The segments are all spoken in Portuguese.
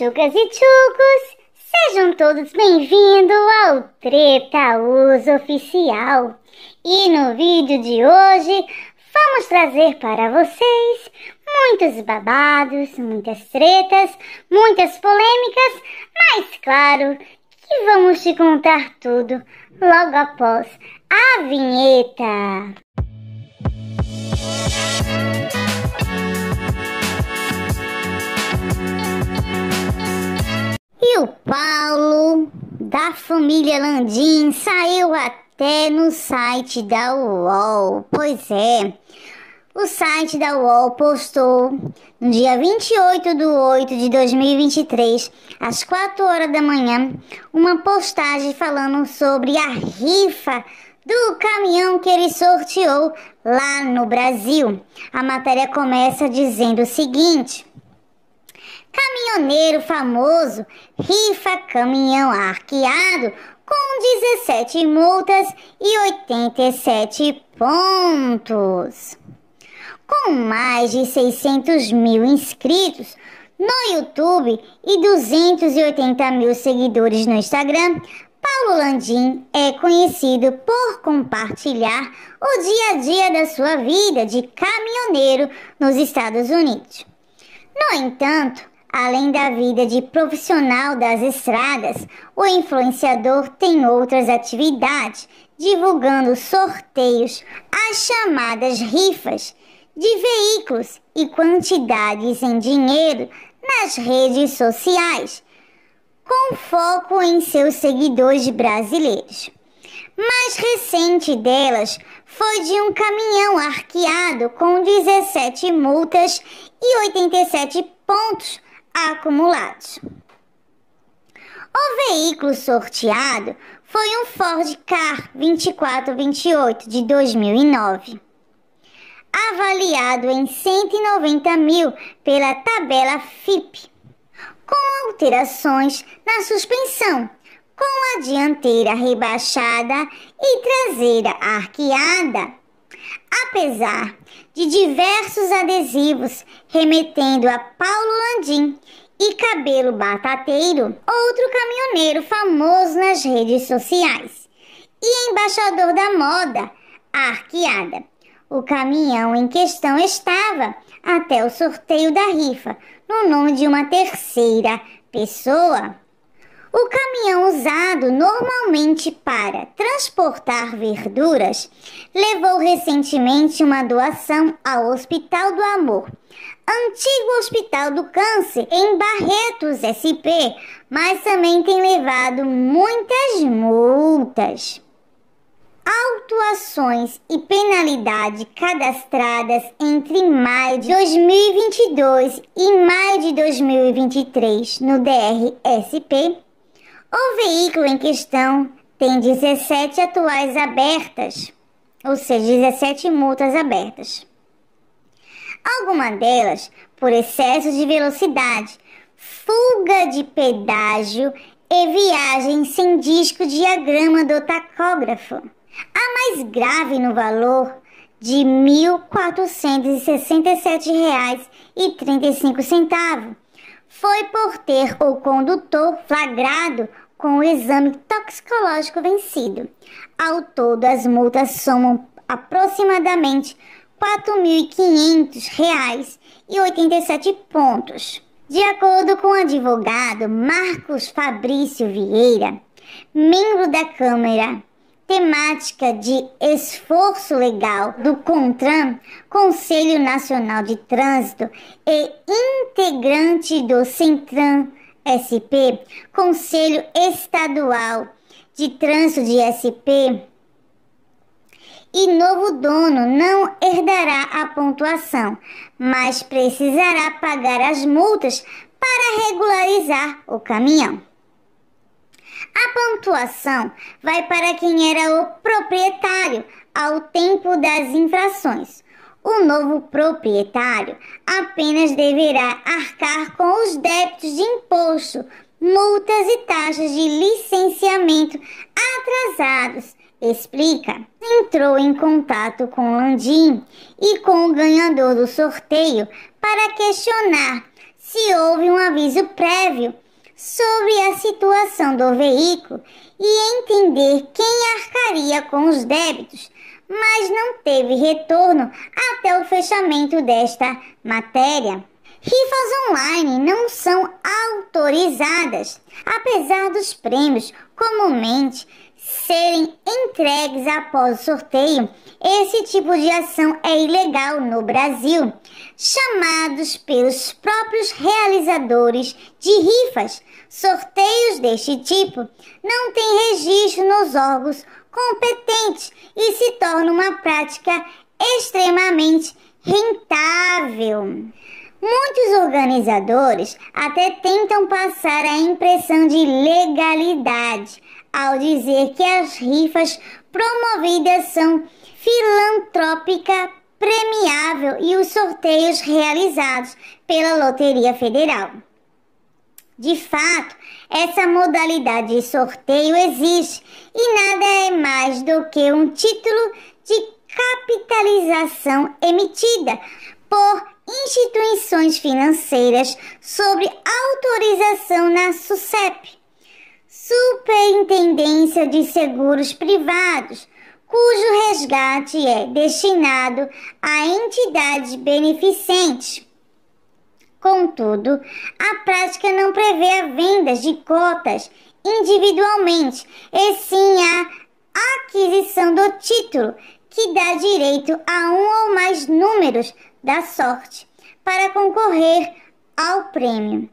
Tchucas e tchucos, sejam todos bem-vindos ao Treta Uso Oficial. E no vídeo de hoje vamos trazer para vocês muitos babados, muitas tretas, muitas polêmicas, mas claro que vamos te contar tudo logo após a vinheta. Paulo, da família Landim, saiu até no site da UOL. Pois é, o site da UOL postou no dia 28 de 8 de 2023, às 4 horas da manhã, uma postagem falando sobre a rifa do caminhão que ele sorteou lá no Brasil. A matéria começa dizendo o seguinte. Caminhoneiro famoso rifa caminhão arqueado com 17 multas e 87 pontos. Com mais de 600 mil inscritos no YouTube e 280 mil seguidores no Instagram, Paulo Landim é conhecido por compartilhar o dia a dia da sua vida de caminhoneiro nos Estados Unidos. No entanto, Além da vida de profissional das estradas, o influenciador tem outras atividades, divulgando sorteios, as chamadas rifas de veículos e quantidades em dinheiro nas redes sociais, com foco em seus seguidores brasileiros. Mais recente delas foi de um caminhão arqueado com 17 multas e 87 pontos acumulados. O veículo sorteado foi um Ford Car 2428 de 2009, avaliado em 190 mil pela tabela FIP, com alterações na suspensão, com a dianteira rebaixada e traseira arqueada, apesar de diversos adesivos, remetendo a Paulo Landim e Cabelo Batateiro, outro caminhoneiro famoso nas redes sociais e embaixador da moda, a Arqueada. O caminhão em questão estava, até o sorteio da rifa, no nome de uma terceira pessoa o caminhão usado normalmente para transportar verduras levou recentemente uma doação ao Hospital do Amor, antigo Hospital do Câncer, em Barretos, SP, mas também tem levado muitas multas. Autuações e penalidade cadastradas entre maio de 2022 e maio de 2023 no DRSP o veículo em questão tem 17 atuais abertas, ou seja, 17 multas abertas. Algumas delas por excesso de velocidade, fuga de pedágio e viagem sem disco diagrama do tacógrafo. A mais grave no valor de R$ 1.467,35 foi por ter o condutor flagrado com o exame toxicológico vencido. Ao todo, as multas somam aproximadamente R$ 4.500 e 87 pontos. De acordo com o advogado Marcos Fabrício Vieira, membro da Câmara temática de esforço legal do CONTRAN, Conselho Nacional de Trânsito, e integrante do CENTRAN SP, Conselho Estadual de Trânsito de SP, e novo dono não herdará a pontuação, mas precisará pagar as multas para regularizar o caminhão autuação vai para quem era o proprietário ao tempo das infrações. O novo proprietário apenas deverá arcar com os débitos de imposto, multas e taxas de licenciamento atrasados, explica. Entrou em contato com Landim e com o ganhador do sorteio para questionar se houve um aviso prévio sobre a situação do veículo e entender quem arcaria com os débitos, mas não teve retorno até o fechamento desta matéria. Rifas online não são autorizadas, apesar dos prêmios comumente serem entregues após o sorteio, esse tipo de ação é ilegal no Brasil, chamados pelos próprios realizadores de rifas. Sorteios deste tipo não têm registro nos órgãos competentes e se torna uma prática extremamente rentável. Muitos organizadores até tentam passar a impressão de legalidade ao dizer que as rifas promovidas são filantrópica premiável e os sorteios realizados pela Loteria Federal. De fato, essa modalidade de sorteio existe e nada é mais do que um título de capitalização emitida por instituições financeiras sobre autorização na SUSEP Superintendência de Seguros Privados, cujo resgate é destinado a entidades beneficentes. Contudo, a prática não prevê a venda de cotas individualmente, e sim a aquisição do título, que dá direito a um ou mais números da sorte para concorrer ao prêmio.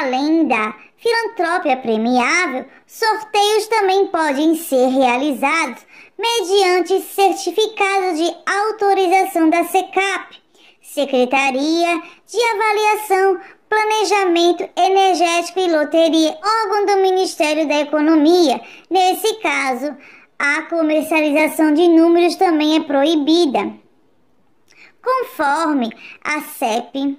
Além da filantrópia premiável, sorteios também podem ser realizados mediante certificado de autorização da SECAP, Secretaria de Avaliação, Planejamento Energético e Loteria, órgão do Ministério da Economia. Nesse caso, a comercialização de números também é proibida. Conforme a CEP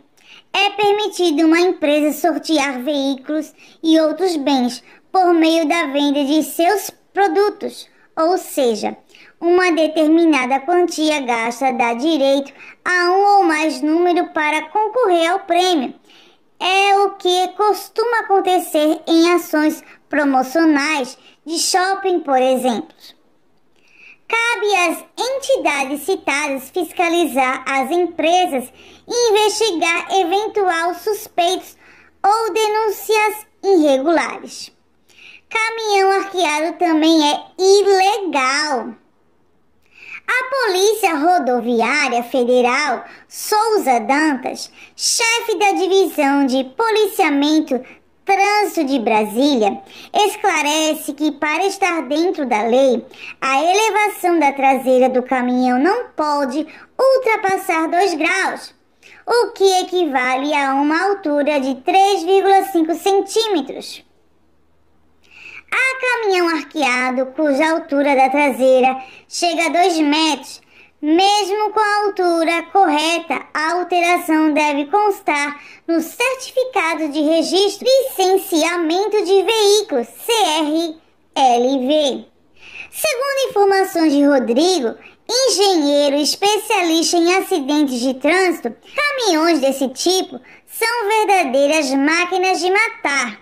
é permitido uma empresa sortear veículos e outros bens por meio da venda de seus produtos, ou seja, uma determinada quantia gasta dá direito a um ou mais número para concorrer ao prêmio. É o que costuma acontecer em ações promocionais de shopping, por exemplo. Cabe às entidades citadas fiscalizar as empresas e investigar eventual suspeitos ou denúncias irregulares. Caminhão arqueado também é ilegal. A Polícia Rodoviária Federal Souza Dantas, chefe da Divisão de Policiamento trânsito de Brasília esclarece que, para estar dentro da lei, a elevação da traseira do caminhão não pode ultrapassar 2 graus, o que equivale a uma altura de 3,5 centímetros. Há caminhão arqueado cuja altura da traseira chega a 2 metros mesmo com a altura correta, a alteração deve constar no Certificado de Registro e Licenciamento de Veículos, CRLV. Segundo informações de Rodrigo, engenheiro especialista em acidentes de trânsito, caminhões desse tipo são verdadeiras máquinas de matar.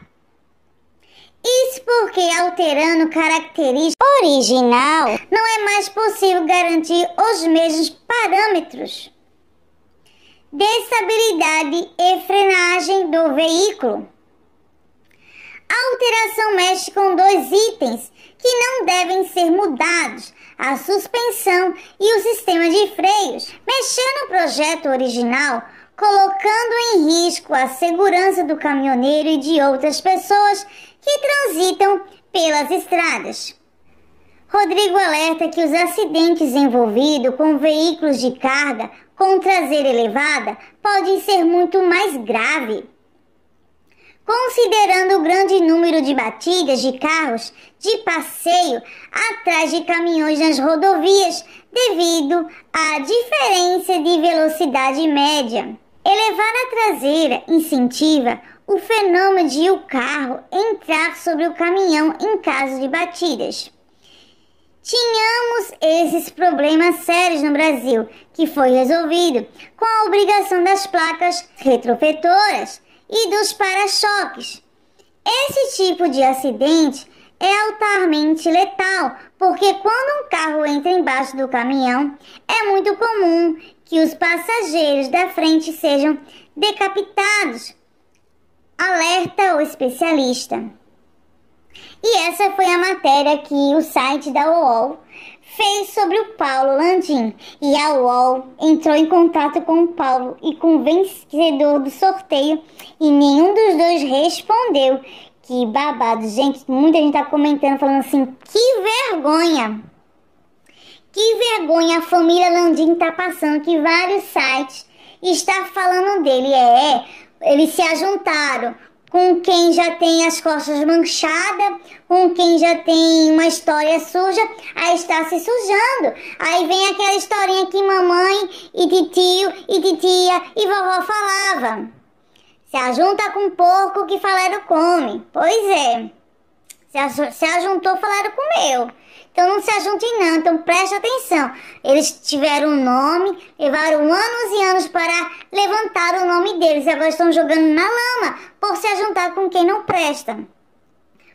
Isso porque alterando características original, não é mais possível garantir os mesmos parâmetros de estabilidade e frenagem do veículo. A alteração mexe com dois itens que não devem ser mudados: a suspensão e o sistema de freios. Mexendo no projeto original, colocando em risco a segurança do caminhoneiro e de outras pessoas que transitam pelas estradas. Rodrigo alerta que os acidentes envolvidos com veículos de carga com traseira elevada podem ser muito mais grave. Considerando o grande número de batidas de carros de passeio atrás de caminhões nas rodovias devido à diferença de velocidade média, elevar a traseira incentiva o fenômeno de o carro entrar sobre o caminhão em caso de batidas. Tínhamos esses problemas sérios no Brasil, que foi resolvido com a obrigação das placas retrofetoras e dos para-choques. Esse tipo de acidente é altamente letal, porque quando um carro entra embaixo do caminhão, é muito comum que os passageiros da frente sejam decapitados. Alerta o especialista. E essa foi a matéria que o site da UOL fez sobre o Paulo Landim. E a UOL entrou em contato com o Paulo e com o vencedor do sorteio e nenhum dos dois respondeu. Que babado, gente. Muita gente tá comentando, falando assim: que vergonha! Que vergonha a família Landim tá passando, que vários sites está falando dele. É, é eles se ajuntaram com quem já tem as costas manchadas, com quem já tem uma história suja, aí está se sujando. Aí vem aquela historinha que mamãe e titio e titia e vovó falava. Se ajunta com porco que falaram come. Pois é. Se, se ajuntou, falaram comeu. Então não se ajuntem não, então preste atenção. Eles tiveram um nome, levaram anos e anos para o nome deles, agora estão jogando na lama por se juntar com quem não presta,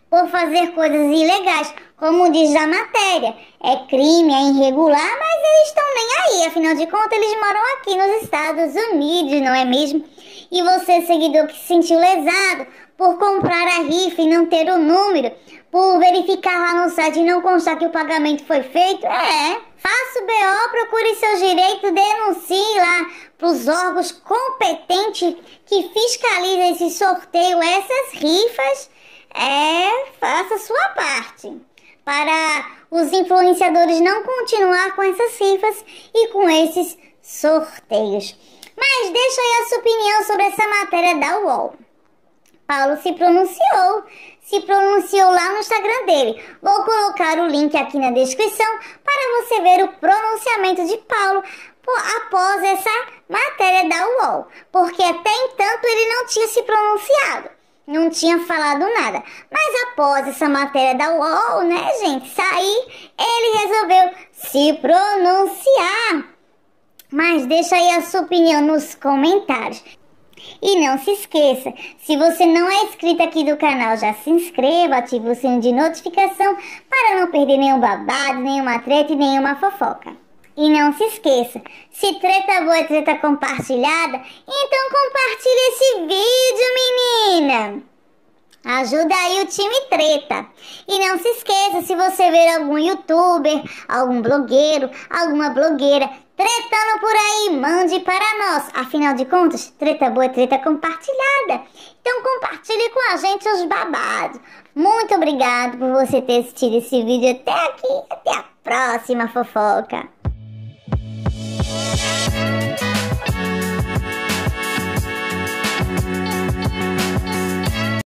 por fazer coisas ilegais, como diz a matéria. É crime, é irregular, mas eles estão nem aí, afinal de contas eles moram aqui nos Estados Unidos, não é mesmo? E você, seguidor que se sentiu lesado por comprar a rifa e não ter o número, por verificar lá no site e não constar que o pagamento foi feito? É. Faça o BO, procure seus direitos, denuncie lá para os órgãos competentes que fiscalizam esse sorteio, essas rifas. É, faça sua parte para os influenciadores não continuar com essas rifas e com esses sorteios. Mas deixa aí a sua opinião sobre essa matéria da UOL. Paulo se pronunciou. Se pronunciou lá no Instagram dele. Vou colocar o link aqui na descrição para você ver o pronunciamento de Paulo após essa matéria da UOL, porque até então ele não tinha se pronunciado, não tinha falado nada. Mas após essa matéria da UOL, né, gente, sair, ele resolveu se pronunciar. Mas deixa aí a sua opinião nos comentários. E não se esqueça, se você não é inscrito aqui do canal, já se inscreva, ative o sininho de notificação para não perder nenhum babado, nenhuma treta e nenhuma fofoca. E não se esqueça, se treta boa é treta compartilhada, então compartilhe esse vídeo, menina! Ajuda aí o time treta. E não se esqueça, se você ver algum youtuber, algum blogueiro, alguma blogueira tretando por aí, mande para nós. Afinal de contas, treta boa é treta compartilhada. Então compartilhe com a gente os babados. Muito obrigado por você ter assistido esse vídeo até aqui. Até a próxima fofoca.